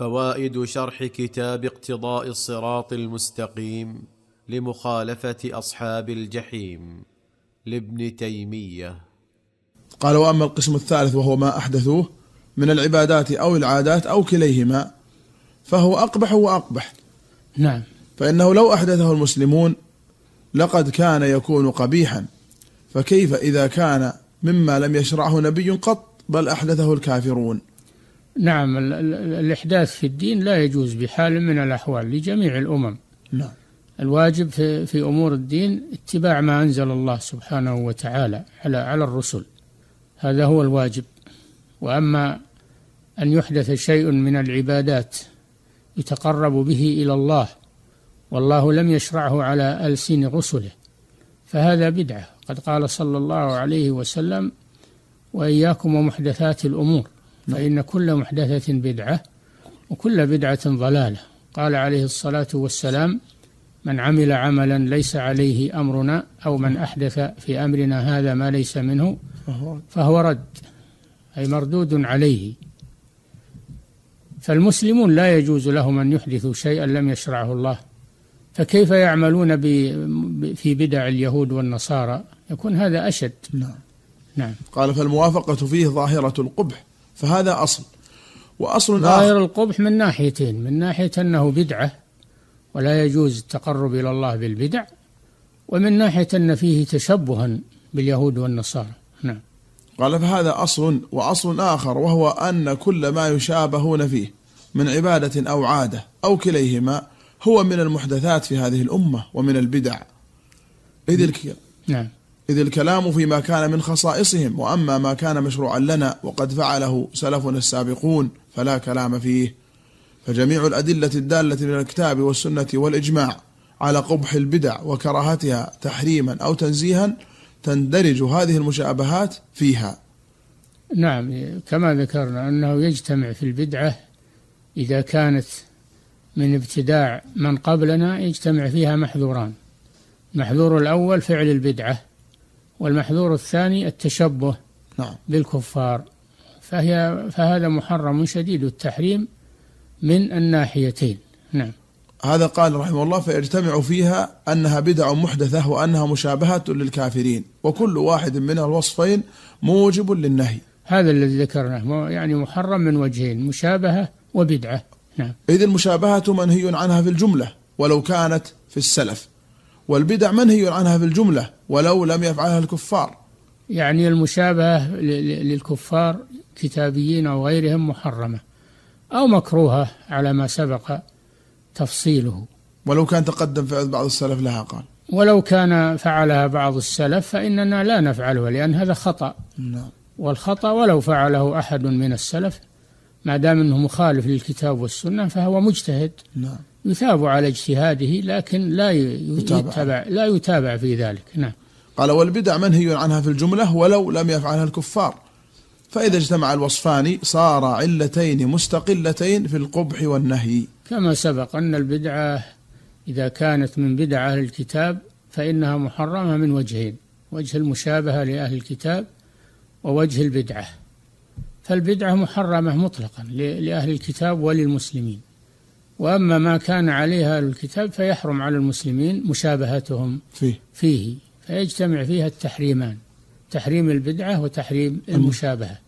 فوائد شرح كتاب اقتضاء الصراط المستقيم لمخالفه اصحاب الجحيم لابن تيميه قال واما القسم الثالث وهو ما احدثوه من العبادات او العادات او كليهما فهو اقبح واقبح نعم فانه لو احدثه المسلمون لقد كان يكون قبيحا فكيف اذا كان مما لم يشرعه نبي قط بل احدثه الكافرون نعم الإحداث في الدين لا يجوز بحال من الأحوال لجميع الأمم نعم الواجب في, في أمور الدين اتباع ما أنزل الله سبحانه وتعالى على على الرسل هذا هو الواجب وأما أن يحدث شيء من العبادات يتقرب به إلى الله والله لم يشرعه على ألسن رسله فهذا بدعة قد قال صلى الله عليه وسلم وإياكم ومحدثات الأمور فإن كل محدثة بدعة وكل بدعة ضلالة قال عليه الصلاة والسلام من عمل عملا ليس عليه أمرنا أو من أحدث في أمرنا هذا ما ليس منه فهو رد أي مردود عليه فالمسلمون لا يجوز لهم أن يحدثوا شيئا لم يشرعه الله فكيف يعملون في بدع اليهود والنصارى يكون هذا أشد نعم نعم قال فالموافقة فيه ظاهرة القبح فهذا أصل وأصل ظاهر القبح من ناحيتين من ناحية أنه بدعة ولا يجوز التقرب إلى الله بالبدع ومن ناحية أن فيه تشبها باليهود والنصارى نعم قال فهذا أصل وأصل آخر وهو أن كل ما يشابهون فيه من عبادة أو عادة أو كليهما هو من المحدثات في هذه الأمة ومن البدع إذ الكير نعم إذ الكلام فيما كان من خصائصهم وأما ما كان مشروعا لنا وقد فعله سلفنا السابقون فلا كلام فيه فجميع الأدلة الدالة من الكتاب والسنة والإجماع على قبح البدع وكراهتها تحريما أو تنزيها تندرج هذه المشابهات فيها نعم كما ذكرنا أنه يجتمع في البدعة إذا كانت من ابتداع من قبلنا يجتمع فيها محذوران محذور الأول فعل البدعة والمحذور الثاني التشبه نعم. بالكفار فهي فهذا محرم شديد التحريم من الناحيتين نعم هذا قال رحمه الله فيجتمع فيها أنها بدع محدثة وأنها مشابهة للكافرين وكل واحد من الوصفين موجب للنهي هذا الذي ذكرناه يعني محرم من وجهين مشابهة وبدعة نعم إذ المشابهة منهي عنها في الجملة ولو كانت في السلف والبدع منهي عنها في الجملة ولو لم يفعلها الكفار يعني المشابهة للكفار كتابيين أو غيرهم محرمة أو مكروهة على ما سبق تفصيله ولو كان تقدم فعل بعض السلف لها قال ولو كان فعلها بعض السلف فإننا لا نفعله لأن هذا خطأ نعم. والخطأ ولو فعله أحد من السلف ما دام أنه مخالف للكتاب والسنة فهو مجتهد نعم يثاب على اجتهاده لكن لا يتبع لا يتابع في ذلك نعم قال والبدع منهي عنها في الجملة ولو لم يفعلها الكفار فإذا اجتمع الوصفان صار علتين مستقلتين في القبح والنهي كما سبق أن البدعة إذا كانت من بدع أهل الكتاب فإنها محرمة من وجهين وجه المشابهة لأهل الكتاب ووجه البدعة فالبدعة محرمة مطلقا لأهل الكتاب وللمسلمين وأما ما كان عليه أهل الكتاب فيحرم على المسلمين مشابهتهم فيه, فيه فيجتمع فيها التحريمان تحريم البدعة وتحريم المشابهة